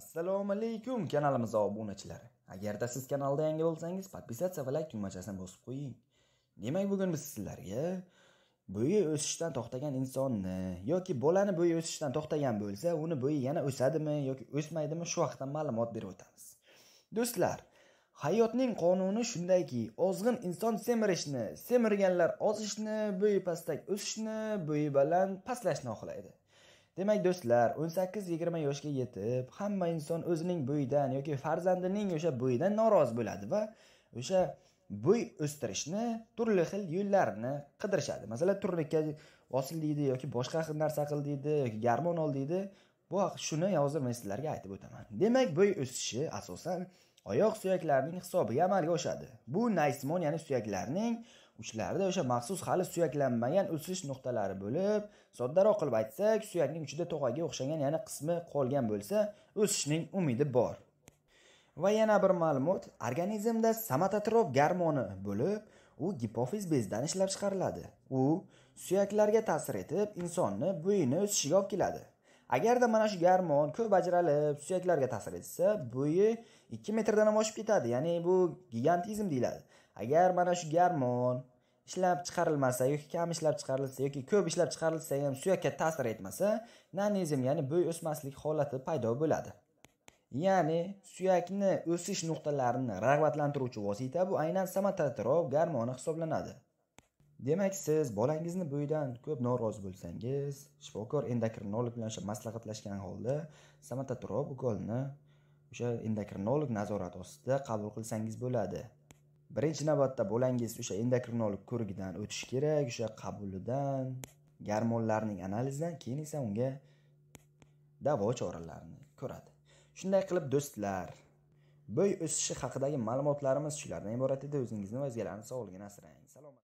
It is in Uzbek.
assalomu alaykum kanalimiz obunachilari agarda siz kanalda yangi bo'lsangiz подписаться va like tugmachasini bosib qo'ying demak bugun biz sizlarga bo'yi o'sishdan to'xtagan insonni yoki bolani bo'yi o'sishdan to'xtagan bo'lsa uni bo'yi yana o'sadimi yoki o'smaydimi shu haqida ma'lumot berib o'tamiz do'stlar hayotning qonuni shundayki ozg'in inson semirishni semirganlar ozishni bo'yi pastak o'sishni bo'yi baland pastlashni xohlaydi demak do'stlar 18-20 yoshga yetib hamma inson o'zining bo'yidan yoki farzandining o'sha bo'yidan norozi bo'ladi va o'sha bo'y o'stirishni turli xil yo'llarni qidirishadi masalan turnikka osil deydi yoki boshqa xil narsa qil deydi yoki garmon ol deydi bu shuni hozir men sizlarga aytib o'taman demak bo'y o'sishi asosan oyoq suyaklarining hisobiga amalga oshadi bu naysmon ya'ni suyaklarning uchlarida o'sha maxsus hali suyaklanmagan o'sish nuqtalari bo'lib soddaroq qilib aytsak suyakning uchida tog'aga o'xshagan yana qismi qolgan bo'lsa o'sishning umidi bor va yana bir ma'lumot organizmda somatotrop garmoni bo'lib u gipofiz bezdan ishlab chiqariladi u suyaklarga ta'sir etib insonni bo'yini o'sishiga olib keladi agarda mana shu garmon ko'p ajralib suyaklarga ta'sir etsa bo'yi ikki metrdan ham oshib ketadi ya'ni bu gigantizm deyiladi agar mana shu garmon ishlab chiqarilmasa yoki kam ishlab chiqarilsa yoki ko'p ishlab chiqarilsa ham suyakka ta'sir etmasa nanizm ya'ni bo'y o'smaslik holati paydo bo'ladi ya'ni suyakni o'sish nuqtalarini rag'batlantiruvchi vosita bu aynan somatotrop garmoni hisoblanadi demak siz bolangizni bo'yidan ko'p norozi bo'lsangiz shifokor endokrinolog bilan o'sha maslahatlashgan holda samatotrop ukolni o'sha endokrinolog nazorati ostida qabul qilsangiz bo'ladi birinchi navbatda bolangiz o'sha endokrinolog ko'rigidan o'tishi kerak o'sha qabulidan gormonlarning analizidan keyin esa unga davo choralarini ko'radi shunday qilib do'stlar bo'y o'sishi haqidagi ma'lumotlarimiz shulardan iborat edi o'zingizni va o'zgalarni sog'ligini asrang salomat